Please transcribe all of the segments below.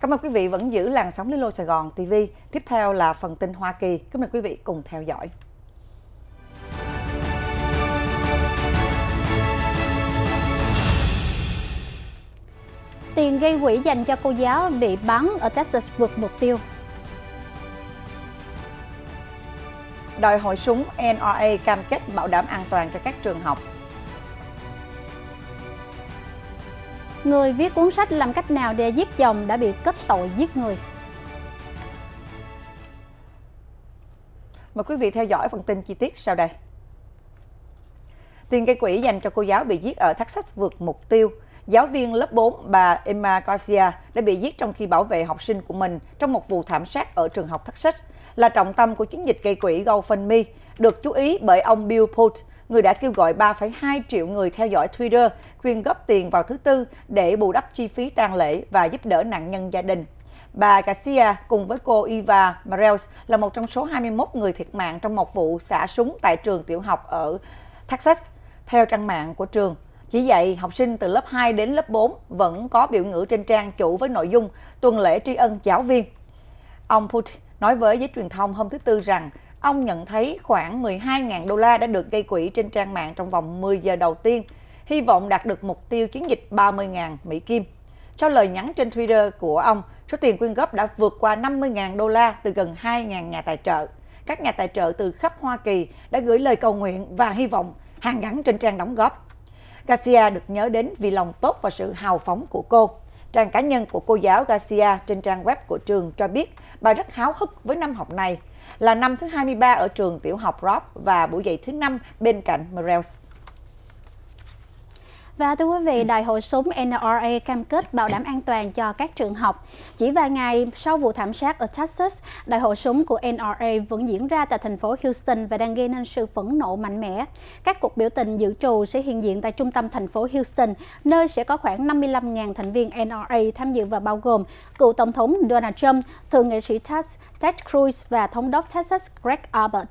Cảm ơn quý vị vẫn giữ làn sóng lý lô Sài Gòn TV. Tiếp theo là phần tin Hoa Kỳ. Cảm ơn quý vị cùng theo dõi. Tiền gây quỹ dành cho cô giáo bị bắn ở Texas vượt mục tiêu. Đòi hội súng NRA cam kết bảo đảm an toàn cho các trường học người viết cuốn sách làm cách nào để giết chồng đã bị kết tội giết người. Mời quý vị theo dõi phần tin chi tiết sau đây. Tiền gây quỹ dành cho cô giáo bị giết ở Texas vượt mục tiêu. Giáo viên lớp 4 bà Emma Garcia đã bị giết trong khi bảo vệ học sinh của mình trong một vụ thảm sát ở trường học Texas là trọng tâm của chiến dịch gây quỹ GoFundMe, được chú ý bởi ông Bill Pote, người đã kêu gọi 3,2 triệu người theo dõi Twitter quyên góp tiền vào thứ Tư để bù đắp chi phí tang lễ và giúp đỡ nạn nhân gia đình. Bà Garcia cùng với cô Eva Morales là một trong số 21 người thiệt mạng trong một vụ xả súng tại trường tiểu học ở Texas, theo trang mạng của trường. Chỉ vậy, học sinh từ lớp 2 đến lớp 4 vẫn có biểu ngữ trên trang chủ với nội dung tuần lễ tri ân giáo viên. Ông Putin nói với giới truyền thông hôm thứ Tư rằng ông nhận thấy khoảng 12.000 đô la đã được gây quỹ trên trang mạng trong vòng 10 giờ đầu tiên, hy vọng đạt được mục tiêu chiến dịch 30.000 Mỹ Kim. Theo lời nhắn trên Twitter của ông, số tiền quyên góp đã vượt qua 50.000 đô la từ gần 2.000 nhà tài trợ. Các nhà tài trợ từ khắp Hoa Kỳ đã gửi lời cầu nguyện và hy vọng hàng gắn trên trang đóng góp. Garcia được nhớ đến vì lòng tốt và sự hào phóng của cô. Trang cá nhân của cô giáo Garcia trên trang web của trường cho biết bà rất háo hức với năm học này là năm thứ 23 ở trường tiểu học Rob và buổi dạy thứ năm bên cạnh Morels. Và thưa quý vị, ừ. đại Hội súng NRA cam kết bảo đảm an toàn cho các trường học. Chỉ vài ngày sau vụ thảm sát ở Texas, Đại hội súng của NRA vẫn diễn ra tại thành phố Houston và đang gây nên sự phẫn nộ mạnh mẽ. Các cuộc biểu tình dự trù sẽ hiện diện tại trung tâm thành phố Houston, nơi sẽ có khoảng 55.000 thành viên NRA tham dự và bao gồm cựu Tổng thống Donald Trump, thượng nghệ sĩ Ted Cruz và thống đốc Texas Greg Abbott.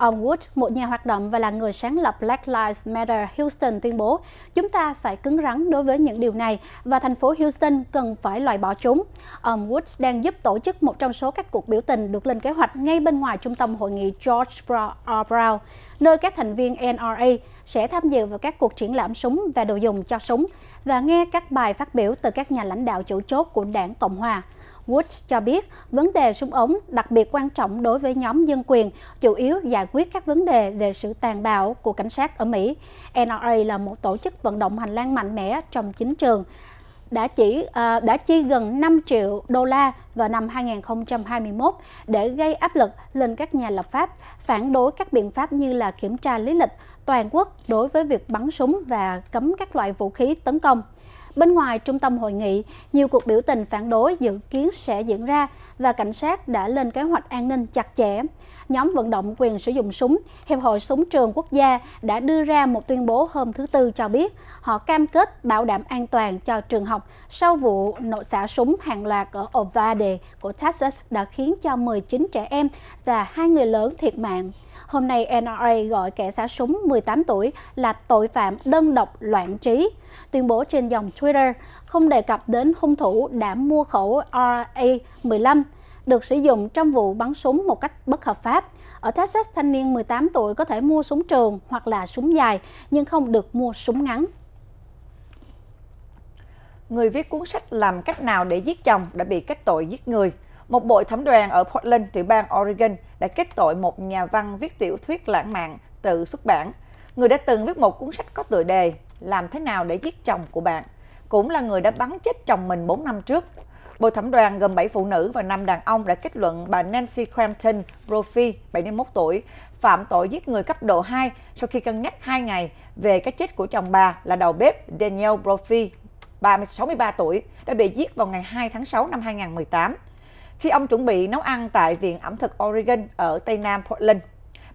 Ông Wood, một nhà hoạt động và là người sáng lập Black Lives Matter Houston tuyên bố, chúng ta phải cứng rắn đối với những điều này và thành phố Houston cần phải loại bỏ chúng. Ông Wood đang giúp tổ chức một trong số các cuộc biểu tình được lên kế hoạch ngay bên ngoài trung tâm hội nghị George R. Brown, nơi các thành viên NRA sẽ tham dự vào các cuộc triển lãm súng và đồ dùng cho súng và nghe các bài phát biểu từ các nhà lãnh đạo chủ chốt của đảng Cộng Hòa. Woods cho biết vấn đề súng ống đặc biệt quan trọng đối với nhóm dân quyền, chủ yếu giải quyết các vấn đề về sự tàn bạo của cảnh sát ở Mỹ. NRA là một tổ chức vận động hành lang mạnh mẽ trong chính trường đã chỉ uh, đã chi gần 5 triệu đô la vào năm 2021 để gây áp lực lên các nhà lập pháp phản đối các biện pháp như là kiểm tra lý lịch toàn quốc đối với việc bắn súng và cấm các loại vũ khí tấn công. Bên ngoài trung tâm hội nghị, nhiều cuộc biểu tình phản đối dự kiến sẽ diễn ra và cảnh sát đã lên kế hoạch an ninh chặt chẽ. Nhóm vận động quyền sử dụng súng, Hiệp hội Súng trường Quốc gia đã đưa ra một tuyên bố hôm thứ Tư cho biết họ cam kết bảo đảm an toàn cho trường học sau vụ nổ xả súng hàng loạt ở Ovade của Texas đã khiến cho 19 trẻ em và hai người lớn thiệt mạng. Hôm nay, NRA gọi kẻ xả súng 18 tuổi là tội phạm đơn độc loạn trí. Tuyên bố trên dòng Twitter Twitter không đề cập đến hung thủ đã mua khẩu RA-15 được sử dụng trong vụ bắn súng một cách bất hợp pháp. Ở Texas, thanh niên 18 tuổi có thể mua súng trường hoặc là súng dài, nhưng không được mua súng ngắn. Người viết cuốn sách Làm cách nào để giết chồng đã bị kết tội giết người. Một bộ thẩm đoàn ở Portland, tiểu bang Oregon đã kết tội một nhà văn viết tiểu thuyết lãng mạn tự xuất bản. Người đã từng viết một cuốn sách có tựa đề Làm thế nào để giết chồng của bạn – cũng là người đã bắn chết chồng mình 4 năm trước. Bồi thẩm đoàn gồm 7 phụ nữ và 5 đàn ông đã kết luận bà Nancy Crampton Brophy, 71 tuổi, phạm tội giết người cấp độ 2 sau khi cân nhắc 2 ngày về cái chết của chồng bà là đầu bếp Daniel Brophy, 63 tuổi, đã bị giết vào ngày 2 tháng 6 năm 2018 khi ông chuẩn bị nấu ăn tại Viện ẩm thực Oregon ở Tây Nam Portland.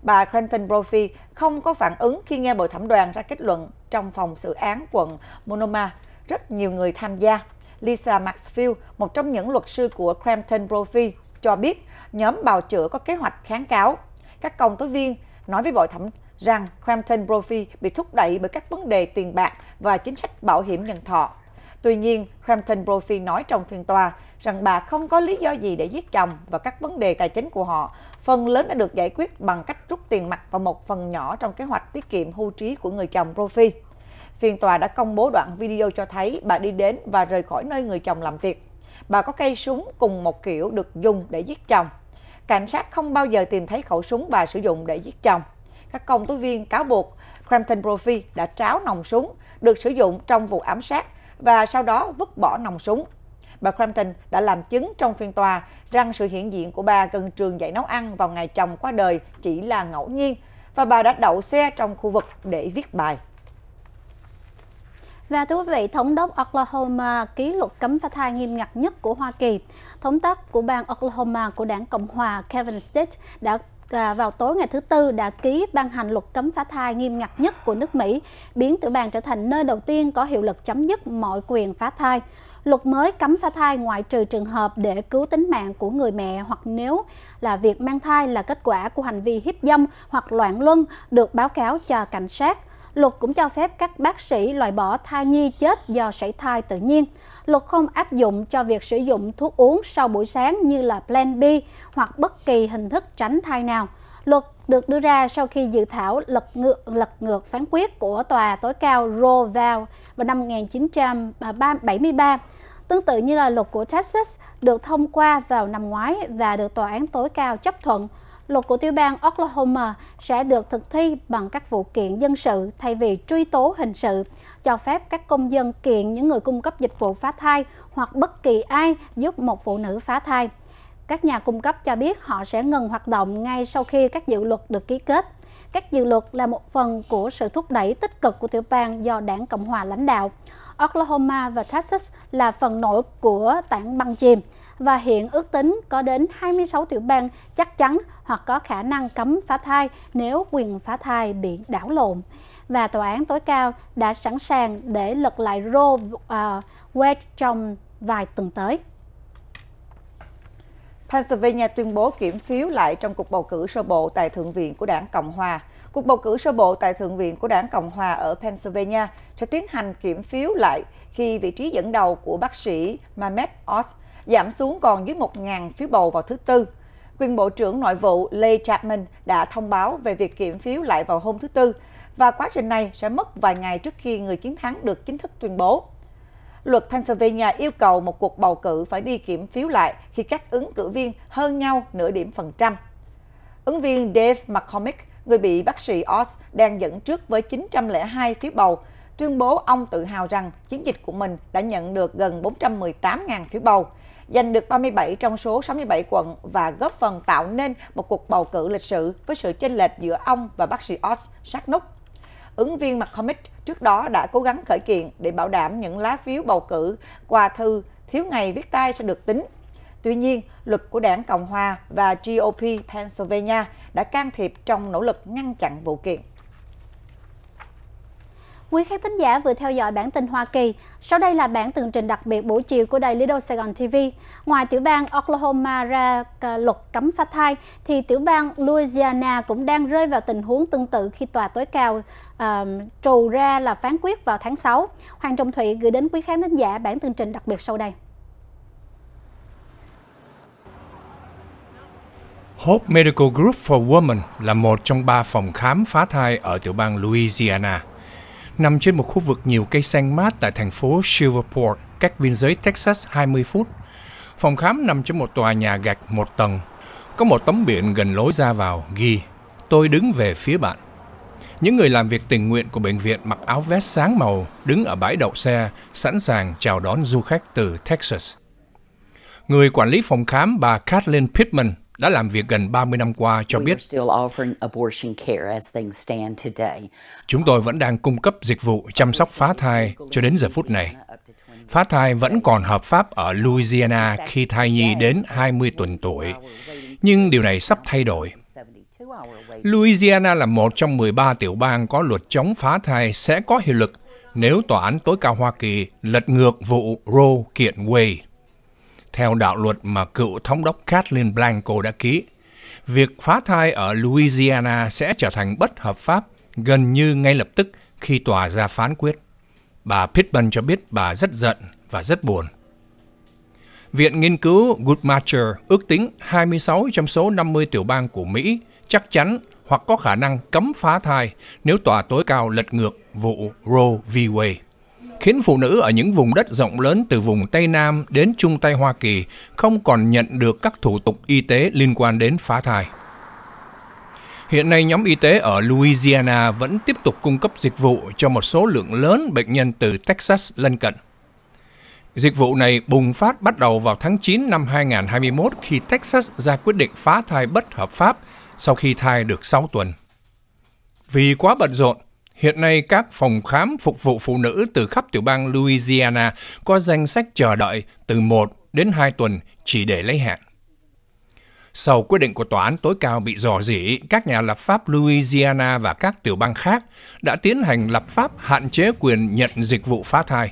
Bà Crampton Brophy không có phản ứng khi nghe bồi thẩm đoàn ra kết luận trong phòng xử án quận Monoma rất nhiều người tham gia. Lisa Maxfield, một trong những luật sư của Crampton Brophy, cho biết nhóm bào chữa có kế hoạch kháng cáo. Các công tố viên nói với bội thẩm rằng Crampton Brophy bị thúc đẩy bởi các vấn đề tiền bạc và chính sách bảo hiểm nhân thọ. Tuy nhiên, Crampton Brophy nói trong phiên tòa rằng bà không có lý do gì để giết chồng và các vấn đề tài chính của họ phần lớn đã được giải quyết bằng cách rút tiền mặt vào một phần nhỏ trong kế hoạch tiết kiệm hưu trí của người chồng Brophy phiên tòa đã công bố đoạn video cho thấy bà đi đến và rời khỏi nơi người chồng làm việc. Bà có cây súng cùng một kiểu được dùng để giết chồng. Cảnh sát không bao giờ tìm thấy khẩu súng bà sử dụng để giết chồng. Các công tố viên cáo buộc Crampton Brophy đã tráo nòng súng được sử dụng trong vụ ám sát và sau đó vứt bỏ nòng súng. Bà Crampton đã làm chứng trong phiên tòa rằng sự hiện diện của bà gần trường dạy nấu ăn vào ngày chồng qua đời chỉ là ngẫu nhiên và bà đã đậu xe trong khu vực để viết bài. Và thưa quý vị, Thống đốc Oklahoma ký luật cấm phá thai nghiêm ngặt nhất của Hoa Kỳ. Thống đốc của bang Oklahoma của đảng Cộng hòa Kevin Stage đã À, vào tối ngày thứ Tư đã ký ban hành luật cấm phá thai nghiêm ngặt nhất của nước Mỹ, biến tiểu bang trở thành nơi đầu tiên có hiệu lực chấm dứt mọi quyền phá thai. Luật mới cấm phá thai ngoại trừ trường hợp để cứu tính mạng của người mẹ hoặc nếu là việc mang thai là kết quả của hành vi hiếp dâm hoặc loạn luân được báo cáo cho cảnh sát luật cũng cho phép các bác sĩ loại bỏ thai nhi chết do sảy thai tự nhiên. Luật không áp dụng cho việc sử dụng thuốc uống sau buổi sáng như là Plan B hoặc bất kỳ hình thức tránh thai nào. Luật được đưa ra sau khi dự thảo lật ngược, lật ngược phán quyết của Tòa tối cao Roe v. vào năm 1973 Tương tự như là luật của Texas được thông qua vào năm ngoái và được tòa án tối cao chấp thuận, luật của tiểu bang Oklahoma sẽ được thực thi bằng các vụ kiện dân sự thay vì truy tố hình sự, cho phép các công dân kiện những người cung cấp dịch vụ phá thai hoặc bất kỳ ai giúp một phụ nữ phá thai. Các nhà cung cấp cho biết họ sẽ ngừng hoạt động ngay sau khi các dự luật được ký kết. Các dự luật là một phần của sự thúc đẩy tích cực của tiểu bang do đảng Cộng hòa lãnh đạo. Oklahoma và Texas là phần nổi của tảng băng chìm và hiện ước tính có đến 26 tiểu bang chắc chắn hoặc có khả năng cấm phá thai nếu quyền phá thai bị đảo lộn. Và tòa án tối cao đã sẵn sàng để lật lại Roe uh, Wade trong vài tuần tới. Pennsylvania tuyên bố kiểm phiếu lại trong cuộc bầu cử sơ bộ tại Thượng viện của đảng Cộng Hòa. Cuộc bầu cử sơ bộ tại Thượng viện của đảng Cộng Hòa ở Pennsylvania sẽ tiến hành kiểm phiếu lại khi vị trí dẫn đầu của bác sĩ Mehmet Oz giảm xuống còn dưới 1.000 phiếu bầu vào thứ Tư. Quyền Bộ trưởng Nội vụ Lee Chapman đã thông báo về việc kiểm phiếu lại vào hôm thứ Tư, và quá trình này sẽ mất vài ngày trước khi người chiến thắng được chính thức tuyên bố luật Pennsylvania yêu cầu một cuộc bầu cử phải đi kiểm phiếu lại khi các ứng cử viên hơn nhau nửa điểm phần trăm. Ứng viên Dave McCormick, người bị bác sĩ Oz đang dẫn trước với 902 phiếu bầu, tuyên bố ông tự hào rằng chiến dịch của mình đã nhận được gần 418.000 phiếu bầu, giành được 37 trong số 67 quận và góp phần tạo nên một cuộc bầu cử lịch sử với sự chênh lệch giữa ông và bác sĩ Oz sát nút ứng viên McCormick trước đó đã cố gắng khởi kiện để bảo đảm những lá phiếu bầu cử qua thư thiếu ngày viết tay sẽ được tính. Tuy nhiên, luật của đảng Cộng Hòa và GOP Pennsylvania đã can thiệp trong nỗ lực ngăn chặn vụ kiện. Quý khán thính giả vừa theo dõi bản tin Hoa Kỳ. Sau đây là bản tường trình đặc biệt buổi chiều của đài Lido Saigon TV. Ngoài tiểu bang Oklahoma ra ờ, luật cấm phá thai, thì tiểu bang Louisiana cũng đang rơi vào tình huống tương tự khi tòa tối cao uh, trù ra là phán quyết vào tháng 6. Hoàng Trọng Thụy gửi đến quý khán thính giả bản tường trình đặc biệt sau đây. Hope Medical Group for Women là một trong ba phòng khám phá thai ở tiểu bang Louisiana nằm trên một khu vực nhiều cây xanh mát tại thành phố Silverport, cách biên giới Texas 20 phút. Phòng khám nằm trong một tòa nhà gạch một tầng. Có một tấm biển gần lối ra vào ghi Tôi đứng về phía bạn. Những người làm việc tình nguyện của bệnh viện mặc áo vest sáng màu đứng ở bãi đậu xe, sẵn sàng chào đón du khách từ Texas. Người quản lý phòng khám bà Kathleen Pittman đã làm việc gần 30 năm qua cho biết chúng tôi vẫn đang cung cấp dịch vụ chăm sóc phá thai cho đến giờ phút này. Phá thai vẫn còn hợp pháp ở Louisiana khi thai nhi đến 20 tuần tuổi, nhưng điều này sắp thay đổi. Louisiana là một trong 13 tiểu bang có luật chống phá thai sẽ có hiệu lực nếu tòa án tối cao Hoa Kỳ lật ngược vụ Roe kiện Wade theo đạo luật mà cựu thống đốc Kathleen Blanco đã ký, việc phá thai ở Louisiana sẽ trở thành bất hợp pháp gần như ngay lập tức khi tòa ra phán quyết. Bà Pittman cho biết bà rất giận và rất buồn. Viện nghiên cứu Goodmacher ước tính 26 trong số 50 tiểu bang của Mỹ chắc chắn hoặc có khả năng cấm phá thai nếu tòa tối cao lật ngược vụ Roe v. Wade khiến phụ nữ ở những vùng đất rộng lớn từ vùng Tây Nam đến Trung Tây Hoa Kỳ không còn nhận được các thủ tục y tế liên quan đến phá thai. Hiện nay, nhóm y tế ở Louisiana vẫn tiếp tục cung cấp dịch vụ cho một số lượng lớn bệnh nhân từ Texas lân cận. Dịch vụ này bùng phát bắt đầu vào tháng 9 năm 2021 khi Texas ra quyết định phá thai bất hợp pháp sau khi thai được 6 tuần. Vì quá bận rộn, Hiện nay, các phòng khám phục vụ phụ nữ từ khắp tiểu bang Louisiana có danh sách chờ đợi từ 1 đến 2 tuần chỉ để lấy hẹn. Sau quyết định của tòa án tối cao bị dò dỉ, các nhà lập pháp Louisiana và các tiểu bang khác đã tiến hành lập pháp hạn chế quyền nhận dịch vụ phá thai.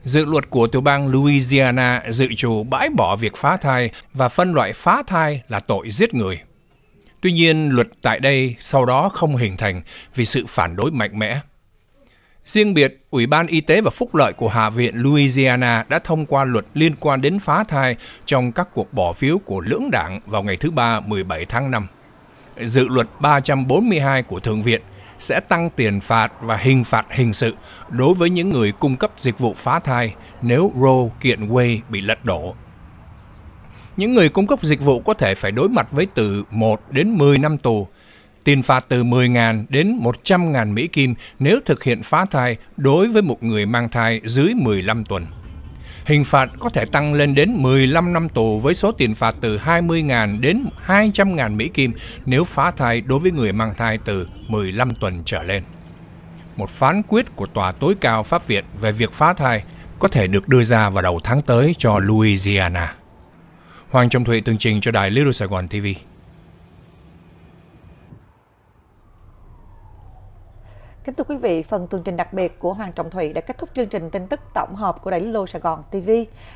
Dự luật của tiểu bang Louisiana dự trù bãi bỏ việc phá thai và phân loại phá thai là tội giết người Tuy nhiên, luật tại đây sau đó không hình thành vì sự phản đối mạnh mẽ. Riêng biệt, Ủy ban Y tế và Phúc lợi của Hạ viện Louisiana đã thông qua luật liên quan đến phá thai trong các cuộc bỏ phiếu của lưỡng đảng vào ngày thứ Ba 17 tháng 5. Dự luật 342 của Thượng viện sẽ tăng tiền phạt và hình phạt hình sự đối với những người cung cấp dịch vụ phá thai nếu Roe kiện Wade bị lật đổ những người cung cấp dịch vụ có thể phải đối mặt với từ 1 đến 10 năm tù, tiền phạt từ 10.000 đến 100.000 Mỹ Kim nếu thực hiện phá thai đối với một người mang thai dưới 15 tuần. Hình phạt có thể tăng lên đến 15 năm tù với số tiền phạt từ 20.000 đến 200.000 Mỹ Kim nếu phá thai đối với người mang thai từ 15 tuần trở lên. Một phán quyết của Tòa tối cao Pháp Viện về việc phá thai có thể được đưa ra vào đầu tháng tới cho Louisiana. Hoàng Trọng Thụy tường trình cho đài Little Sài Gòn TV. Kính thưa quý vị, phần tường trình đặc biệt của Hoàng Trọng Thụy đã kết thúc chương trình tin tức tổng hợp của Đài Lô Sài Gòn TV.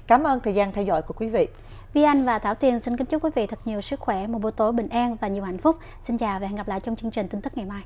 Cảm ơn thời gian theo dõi của quý vị. Vi Anh và Thảo Tiên xin kính chúc quý vị thật nhiều sức khỏe, một buổi tối bình an và nhiều hạnh phúc. Xin chào và hẹn gặp lại trong chương trình tin tức ngày mai.